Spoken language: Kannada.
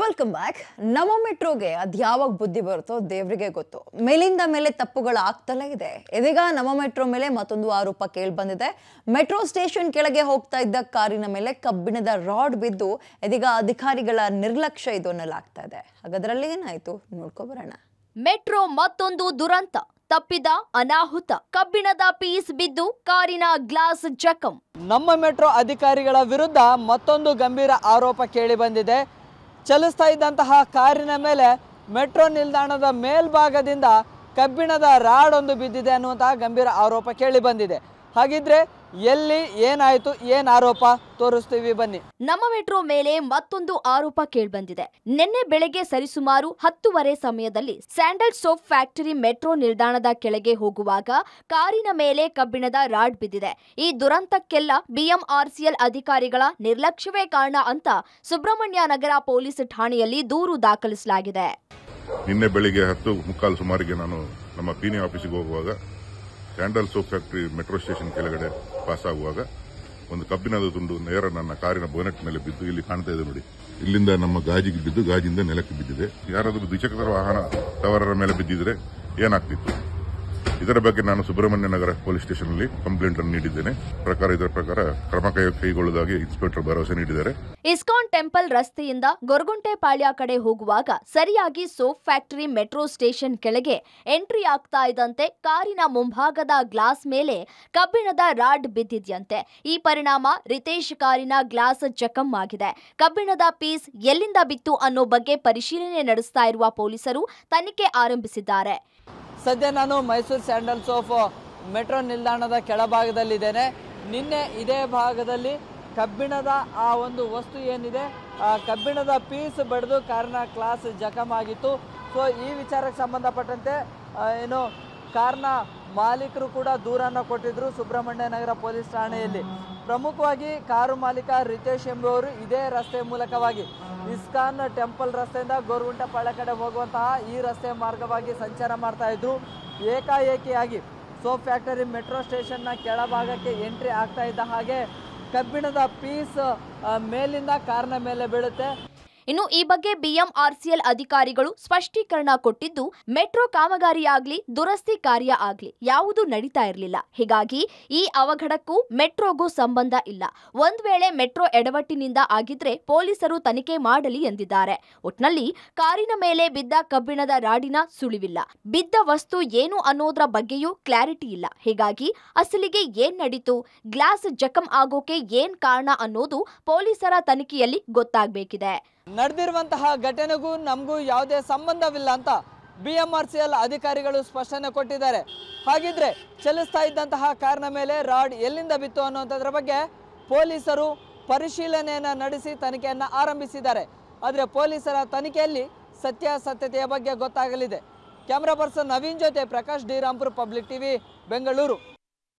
ವೆಲ್ಕಮ್ ಬ್ಯಾಕ್ ನಮ್ಮ ಮೆಟ್ರೋಗೆ ಅದ್ಯಾವಾಗ ಬುದ್ಧಿ ಬರುತ್ತೋ ದೇವರಿಗೆ ಗೊತ್ತು ಮೇಲಿಂದ ಮೇಲೆ ತಪ್ಪುಗಳು ಆಗ್ತಲೇ ಇದೆ ಇದೀಗ ನಮ್ಮ ಮೆಟ್ರೋ ಮೇಲೆ ಮತ್ತೊಂದು ಆರೋಪ ಕೇಳಿ ಬಂದಿದೆ ಮೆಟ್ರೋ ಸ್ಟೇಷನ್ ಕೆಳಗೆ ಹೋಗ್ತಾ ಇದ್ದ ಕಾರಿನ ಮೇಲೆ ಕಬ್ಬಿಣದ ರಾಡ್ ಬಿದ್ದು ಇದೀಗ ಅಧಿಕಾರಿಗಳ ನಿರ್ಲಕ್ಷ್ಯ ಇದು ಅನ್ನಲಾಗ್ತಾ ಇದೆ ಹಾಗಾದ್ರಲ್ಲಿ ಏನಾಯ್ತು ನೋಡ್ಕೊಬರೋಣ ಮೆಟ್ರೋ ಮತ್ತೊಂದು ದುರಂತ ತಪ್ಪಿದ ಅನಾಹುತ ಕಬ್ಬಿಣದ ಪೀಸ್ ಬಿದ್ದು ಕಾರಿನ ಗ್ಲಾಸ್ ಜಖಂ ನಮ್ಮ ಮೆಟ್ರೋ ಅಧಿಕಾರಿಗಳ ವಿರುದ್ಧ ಮತ್ತೊಂದು ಗಂಭೀರ ಆರೋಪ ಕೇಳಿ ಬಂದಿದೆ ಚಲಿಸ್ತಾ ಇದ್ದಂತಹ ಕಾರಿನ ಮೇಲೆ ಮೆಟ್ರೋ ನಿಲ್ದಾಣದ ಮೇಲ್ಭಾಗದಿಂದ ಕಬ್ಬಿಣದ ರಾಡ್ ಒಂದು ಬಿದ್ದಿದೆ ಅನ್ನುವಂತಹ ಗಂಭೀರ ಆರೋಪ ಕೇಳಿ ಬಂದಿದೆ ಹಾಗಿದ್ರೆ ಎಲ್ಲಿ ಏನಾಯ್ತು ಏನ್ ಆರೋಪ ತೋರಿಸ್ತೀವಿ ಬನ್ನಿ ನಮ್ಮ ಮೆಟ್ರೋ ಮೇಲೆ ಮತ್ತೊಂದು ಆರೋಪ ಬಂದಿದೆ ನಿನ್ನೆ ಬೆಳಗ್ಗೆ ಸರಿಸುಮಾರು ಹತ್ತುವರೆ ಸಮಯದಲ್ಲಿ ಸ್ಯಾಂಡಲ್ ಸೋಪ್ ಫ್ಯಾಕ್ಟರಿ ಮೆಟ್ರೋ ನಿಲ್ದಾಣದ ಕೆಳಗೆ ಹೋಗುವಾಗ ಕಾರಿನ ಮೇಲೆ ಕಬ್ಬಿಣದ ರಾಡ್ ಬಿದ್ದಿದೆ ಈ ದುರಂತಕ್ಕೆಲ್ಲ ಬಿಎಂಆರ್ಸಿಎಲ್ ಅಧಿಕಾರಿಗಳ ನಿರ್ಲಕ್ಷ್ಯವೇ ಕಾರಣ ಅಂತ ಸುಬ್ರಹ್ಮಣ್ಯ ನಗರ ಪೊಲೀಸ್ ಠಾಣೆಯಲ್ಲಿ ದೂರು ದಾಖಲಿಸಲಾಗಿದೆ ನಿನ್ನೆ ಬೆಳಿಗ್ಗೆ ಹತ್ತು ಮುಕ್ಕಾಲು ಸುಮಾರಿಗೆ ನಾನು ನಮ್ಮ ಆಫೀಸಿಗೆ ಹೋಗುವಾಗ candle soap factory metro station ಕೆಳಗಡೆ ಪಾಸ್ ಆಗುವಾಗ ಒಂದು ಕಬ್ಬಿಣದ ತುಂಡು ನೇರ ನನ್ನ ಕಾರಿನ ಬೋನೆಟ್ ಮೇಲೆ ಬಿದ್ದು ಇಲ್ಲಿ ಕಾಣ್ತಾ ಇದೆ ನೋಡಿ ಇಲ್ಲಿಂದ ನಮ್ಮ ಗಾಜಿಗೆ ಬಿದ್ದು ಗಾಜಿಂದ ನೆಲಕ್ಕೆ ಬಿದ್ದಿದೆ ಯಾರಾದರೂ ದ್ವಿಚಕ್ರ ವಾಹನ ಸವಾರರ ಮೇಲೆ ಬಿದ್ದಿದ್ರೆ ಏನಾಗ್ತಿತ್ತು ಇದರ ಬಗ್ಗೆ ನಾನು ಸುಬ್ರಹ್ಮಣ್ಯ ನಗರ ಪೊಲೀಸ್ ಅಲ್ಲಿ ಕಂಪ್ಲೇಂಟ್ ಅನ್ನು ನೀಡಿದ್ದೇನೆ ಪ್ರಕಾರ ಇದರ ಪ್ರಕಾರ ಕ್ರಮ ಕೈಗೊಳ್ಳುವುದಾಗಿ ಇನ್ಸ್ಪೆಕ್ಟರ್ ಭರವಸೆ ನೀಡಿದ್ದಾರೆ ಇಸ್ಕಾನ್ ಟೆಂಪಲ್ ರಸ್ತೆಯಿಂದ ಪಾಳ್ಯ ಕಡೆ ಹೋಗುವಾಗ ಸರಿಯಾಗಿ ಸೋಪ್ ಫ್ಯಾಕ್ಟರಿ ಮೆಟ್ರೋ ಸ್ಟೇಷನ್ ಕೆಳಗೆ ಎಂಟ್ರಿ ಆಗ್ತಾ ಇದ್ದಂತೆ ಕಾರಿನ ಮುಂಭಾಗದ ಗ್ಲಾಸ್ ಮೇಲೆ ಕಬ್ಬಿಣದ ರಾಡ್ ಬಿದ್ದಿದೆಯಂತೆ ಈ ಪರಿಣಾಮ ರಿತೇಶ್ ಕಾರಿನ ಗ್ಲಾಸ್ ಚಕಮ್ ಆಗಿದೆ ಕಬ್ಬಿಣದ ಪೀಸ್ ಎಲ್ಲಿಂದ ಬಿತ್ತು ಅನ್ನೋ ಬಗ್ಗೆ ಪರಿಶೀಲನೆ ನಡೆಸ್ತಾ ಇರುವ ಪೊಲೀಸರು ತನಿಖೆ ಆರಂಭಿಸಿದ್ದಾರೆ ಸದ್ಯ ನಾನು ಮೈಸೂರು ಸ್ಯಾಂಡಲ್ ಸೋಫ್ ಮೆಟ್ರೋ ನಿಲ್ದಾಣದ ಕೆಳಭಾಗದಲ್ಲಿದ್ದೇನೆ ನಿನ್ನೆ ಇದೇ ಭಾಗದಲ್ಲಿ ಕಬ್ಬಿಣದ ಆ ಒಂದು ವಸ್ತು ಏನಿದೆ ಕಬ್ಬಿಣದ ಪೀಸ್ ಬಡಿದು ಕಾರ್ನ ಕ್ಲಾಸ್ ಜಖಮ್ ಆಗಿತ್ತು ಸೊ ಈ ವಿಚಾರಕ್ಕೆ ಸಂಬಂಧಪಟ್ಟಂತೆ ಏನು ಕಾರ್ನ ಮಾಲೀಕರು ಕೂಡ ದೂರನ್ನು ಕೊಟ್ಟಿದ್ದರು ಸುಬ್ರಹ್ಮಣ್ಯ ನಗರ ಪೊಲೀಸ್ ಠಾಣೆಯಲ್ಲಿ ಪ್ರಮುಖವಾಗಿ ಕಾರು ಮಾಲೀಕ ರಿತೇಶ್ ಎಂಬುವರು ಇದೇ ರಸ್ತೆ ಮೂಲಕವಾಗಿ ಇಸ್ಕಾನ್ ಟೆಂಪಲ್ ರಸ್ತೆಯಿಂದ ಪಳ್ಳ ಕಡೆ ಹೋಗುವಂತಹ ಈ ರಸ್ತೆ ಮಾರ್ಗವಾಗಿ ಸಂಚಾರ ಮಾಡ್ತಾ ಇದ್ರು ಏಕಾಏಕಿಯಾಗಿ ಸೋಪ್ ಫ್ಯಾಕ್ಟರಿ ಮೆಟ್ರೋ ಸ್ಟೇಷನ್ನ ಕೆಳಭಾಗಕ್ಕೆ ಎಂಟ್ರಿ ಆಗ್ತಾ ಇದ್ದ ಹಾಗೆ ಕಬ್ಬಿಣದ ಪೀಸ್ ಮೇಲಿಂದ ಕಾರ್ನ ಮೇಲೆ ಬೀಳುತ್ತೆ ಇನ್ನು ಈ ಬಗ್ಗೆ ಬಿಎಂಆರ್ಸಿಎಲ್ ಅಧಿಕಾರಿಗಳು ಸ್ಪಷ್ಟೀಕರಣ ಕೊಟ್ಟಿದ್ದು ಮೆಟ್ರೋ ಕಾಮಗಾರಿಯಾಗ್ಲಿ ದುರಸ್ತಿ ಕಾರ್ಯ ಆಗ್ಲಿ ಯಾವುದು ನಡೀತಾ ಇರಲಿಲ್ಲ ಹೀಗಾಗಿ ಈ ಅವಘಡಕ್ಕೂ ಮೆಟ್ರೋಗೂ ಸಂಬಂಧ ಇಲ್ಲ ಒಂದ್ ವೇಳೆ ಮೆಟ್ರೋ ಎಡವಟ್ಟಿನಿಂದ ಆಗಿದ್ರೆ ಪೊಲೀಸರು ತನಿಖೆ ಮಾಡಲಿ ಎಂದಿದ್ದಾರೆ ಒಟ್ನಲ್ಲಿ ಕಾರಿನ ಮೇಲೆ ಬಿದ್ದ ಕಬ್ಬಿಣದ ರಾಡಿನ ಸುಳಿವಿಲ್ಲ ಬಿದ್ದ ವಸ್ತು ಏನು ಅನ್ನೋದ್ರ ಬಗ್ಗೆಯೂ ಕ್ಲಾರಿಟಿ ಇಲ್ಲ ಹೀಗಾಗಿ ಅಸಲಿಗೆ ಏನ್ ನಡೀತು ಗ್ಲಾಸ್ ಜಖಂ ಆಗೋಕೆ ಏನ್ ಕಾರಣ ಅನ್ನೋದು ಪೊಲೀಸರ ತನಿಖೆಯಲ್ಲಿ ಗೊತ್ತಾಗಬೇಕಿದೆ ನಡೆದಿರುವಂತಹ ಘಟನೆಗೂ ನಮಗೂ ಯಾವುದೇ ಸಂಬಂಧವಿಲ್ಲ ಅಂತ B M R C L ಅಧಿಕಾರಿಗಳು ಸ್ಪಷ್ಟನೆ ಕೊಟ್ಟಿದ್ದಾರೆ ಹಾಗಿದ್ರೆ ಚಲಿಸ್ತಾ ಇದ್ದಂತಹ ಕಾರಿನ ಮೇಲೆ ರಾಡ್ ಎಲ್ಲಿಂದ ಬಿತ್ತು ಅನ್ನುವಂಥದ್ರ ಬಗ್ಗೆ ಪೊಲೀಸರು ಪರಿಶೀಲನೆಯನ್ನು ನಡೆಸಿ ತನಿಖೆಯನ್ನು ಆರಂಭಿಸಿದ್ದಾರೆ ಆದರೆ ಪೊಲೀಸರ ತನಿಖೆಯಲ್ಲಿ ಸತ್ಯಾಸತ್ಯತೆಯ ಬಗ್ಗೆ ಗೊತ್ತಾಗಲಿದೆ ಕ್ಯಾಮ್ರಾ ಪರ್ಸನ್ ನವೀನ್ ಜೊತೆ ಪ್ರಕಾಶ್ ಡಿರಾಂಪುರ್ ಪಬ್ಲಿಕ್ ಟಿವಿ ಬೆಂಗಳೂರು